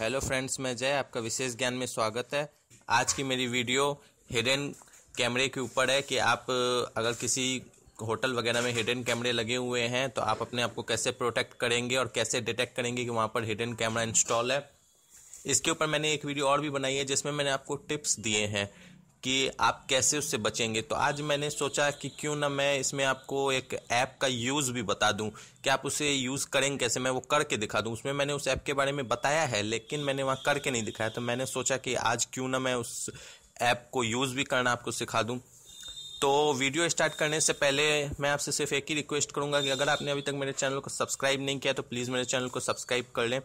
hello friends मैं जय आपका विशेष ज्ञान में स्वागत है आज की मेरी वीडियो हिडन कैमरे के ऊपर है कि आप अगर किसी होटल वगैरह में हिडन कैमरे लगे हुए हैं तो आप अपने आप को कैसे प्रोटेक्ट करेंगे और कैसे डिटेक्ट करेंगे कि वहाँ पर हिडन कैमरा इंस्टॉल है इसके ऊपर मैंने एक वीडियो और भी बनाई है जिसमें मैंने आपको टिप्स दिए हैं कि आप कैसे उससे बचेंगे तो आज मैंने सोचा कि क्यों ना मैं इसमें आपको एक ऐप का यूज़ भी बता दूं कि आप उसे यूज़ करेंगे कैसे मैं वो करके दिखा दूं उसमें मैंने उस ऐप के बारे में बताया है लेकिन मैंने वहाँ करके नहीं दिखाया तो मैंने सोचा कि आज क्यों ना मैं उस ऐप को यूज़ भी करना आपको सिखा दूँ तो वीडियो स्टार्ट करने से पहले मैं आपसे सिर्फ एक ही रिक्वेस्ट करूंगा कि अगर आपने अभी तक मेरे चैनल को सब्सक्राइब नहीं किया तो प्लीज़ मेरे चैनल को सब्सक्राइब कर लें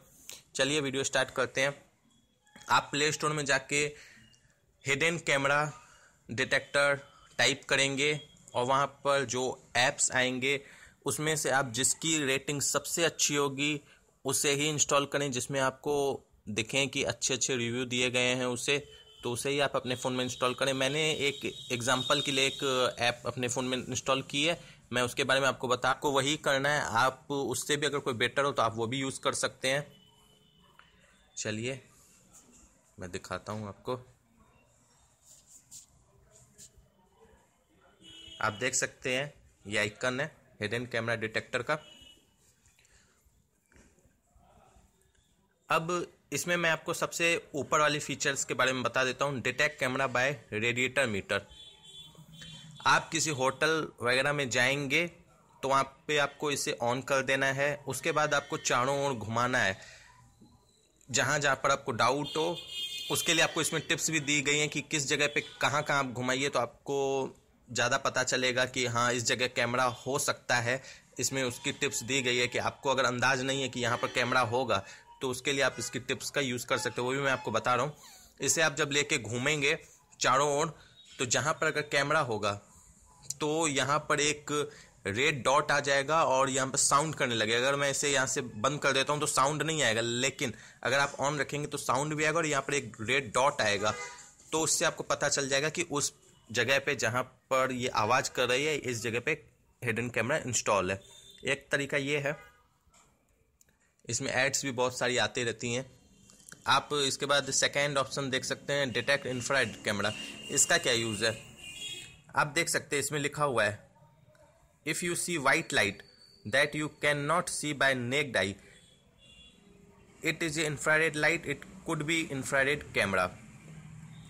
चलिए वीडियो स्टार्ट करते हैं आप प्ले स्टोर में जाके हिडन कैमरा डिटेक्टर टाइप करेंगे और वहाँ पर जो ऐप्स आएंगे उसमें से आप जिसकी रेटिंग सबसे अच्छी होगी उसे ही इंस्टॉल करें जिसमें आपको दिखें कि अच्छे अच्छे रिव्यू दिए गए हैं उसे तो उसे ही आप अपने फ़ोन में इंस्टॉल करें मैंने एक एग्ज़ाम्पल के लिए एक ऐप अपने फ़ोन में इंस्टॉल की है मैं उसके बारे में आपको बता आपको वही करना है आप उससे भी अगर कोई बेटर हो तो आप वो भी यूज़ कर सकते हैं चलिए मैं दिखाता हूँ आपको आप देख सकते हैं ये आइकन है हिडन कैमरा डिटेक्टर का अब इसमें मैं आपको सबसे ऊपर वाली फीचर्स के बारे में बता देता हूँ detect camera by radiator meter आप किसी होटल वगैरह में जाएंगे तो वहाँ पे आपको इसे ऑन कर देना है उसके बाद आपको चारों ओर घुमाना है जहाँ जहाँ पर आपको डाउट हो उसके लिए आपको इसमें टिप्स भी दी गई हैं कि किस जगह पे कहाँ कहाँ आप घुमाइए तो आपको ज़्यादा पता चलेगा कि हाँ इस जगह कैमरा हो सकता है इसमें उसकी टिप्स दी गई है कि आपको अगर अंदाज नहीं है कि यहाँ पर कैमरा होगा तो उसके लिए आप इसकी टिप्स का यूज़ कर सकते हो वो भी मैं आपको बता रहा हूँ इसे आप जब लेके घूमेंगे चारों ओर तो जहाँ पर अगर कैमरा होगा तो यहाँ पर एक रेड डॉट आ जाएगा और यहाँ पर साउंड करने लगेगा अगर मैं इसे यहाँ से बंद कर देता हूँ तो साउंड नहीं आएगा लेकिन अगर आप ऑन रखेंगे तो साउंड भी आएगा और यहाँ पर एक रेड डॉट आएगा तो उससे आपको पता चल जाएगा कि उस जगह पे जहाँ पर ये आवाज़ कर रही है इस जगह पे हिडन कैमरा इंस्टॉल है एक तरीका ये है इसमें एड्स भी बहुत सारी आती रहती हैं आप इसके बाद सेकेंड ऑप्शन देख सकते हैं डिटेक्ट इंफ्राइड कैमरा इसका क्या यूज़ है आप देख सकते हैं इसमें लिखा हुआ है if you see white light that you can not see by naked eye it is a infrared light it could be infrared camera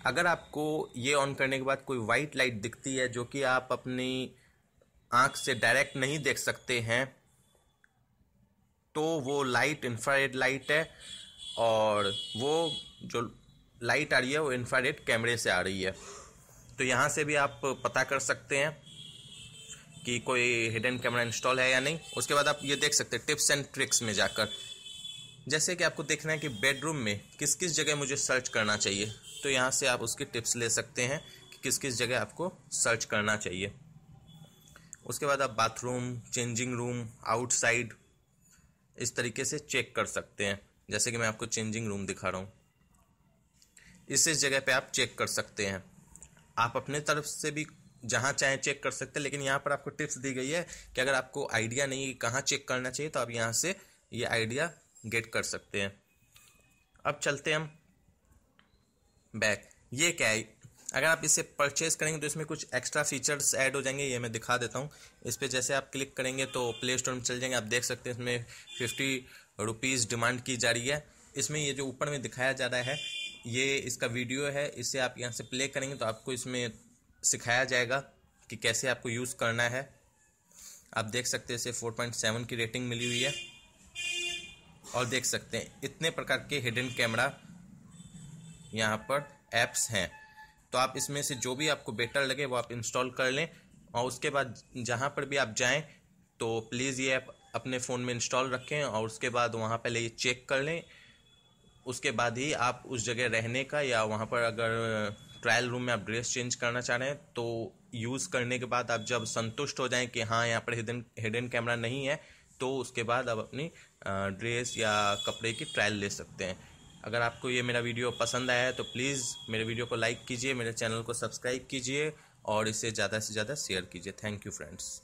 अगर आपको ये ऑन करने के बाद कोई वाइट लाइट दिखती है जो कि आप अपनी आँख से डायरेक्ट नहीं देख सकते हैं तो वो लाइट इंफ्रारेड लाइट है और वो जो लाइट आ रही है वो इंफ्रारेड कैमरे से आ रही है तो यहाँ से भी आप पता कर सकते हैं कि कोई हिडन कैमरा इंस्टॉल है या नहीं उसके बाद आप ये देख सकते हैं टिप्स एंड ट्रिक्स में जाकर जैसे कि आपको देखना है कि बेडरूम में किस किस जगह मुझे सर्च करना चाहिए तो यहाँ से आप उसकी टिप्स ले सकते हैं कि किस किस जगह आपको सर्च करना चाहिए उसके बाद आप बाथरूम चेंजिंग रूम आउटसाइड इस तरीके से चेक कर सकते हैं जैसे कि मैं आपको चेंजिंग रूम दिखा रहा हूँ इस इस जगह पे आप चेक कर सकते हैं आप अपने तरफ से भी जहाँ चाहें चेक कर सकते हैं लेकिन यहाँ पर आपको टिप्स दी गई है कि अगर आपको आइडिया नहीं कहाँ चेक करना चाहिए तो आप यहाँ से ये यह आइडिया गेट कर सकते हैं अब चलते हम बैग ये क्या है अगर आप इसे परचेज करेंगे तो इसमें कुछ एक्स्ट्रा फीचर्स ऐड हो जाएंगे ये मैं दिखा देता हूँ इस पर जैसे आप क्लिक करेंगे तो प्ले स्टोर में चल जाएंगे आप देख सकते हैं इसमें फिफ्टी रुपीज़ डिमांड की जा रही है इसमें ये जो ऊपर में दिखाया जा रहा है ये इसका वीडियो है इसे आप यहाँ से प्ले करेंगे तो आपको इसमें सिखाया जाएगा कि कैसे आपको यूज़ करना है आप देख सकते हैं इसे फोर की रेटिंग मिली हुई है और देख सकते हैं इतने प्रकार के हिडन कैमरा यहाँ पर ऐप्स हैं तो आप इसमें से जो भी आपको बेटर लगे वो आप इंस्टॉल कर लें और उसके बाद जहाँ पर भी आप जाएं तो प्लीज़ ये ऐप अपने फ़ोन में इंस्टॉल रखें और उसके बाद वहाँ पहले ये चेक कर लें उसके बाद ही आप उस जगह रहने का या वहाँ पर अगर ट्रायल रूम में आप ड्रेस चेंज करना चाह रहे हैं तो यूज़ करने के बाद आप जब संतुष्ट हो जाएं कि हाँ यहाँ पर हिडन हिडन कैमरा नहीं है तो उसके बाद आप अपनी ड्रेस या कपड़े की ट्रायल ले सकते हैं अगर आपको ये मेरा वीडियो पसंद आया है तो प्लीज़ मेरे वीडियो को लाइक कीजिए मेरे चैनल को सब्सक्राइब कीजिए और इसे ज़्यादा से ज़्यादा शेयर कीजिए थैंक यू फ्रेंड्स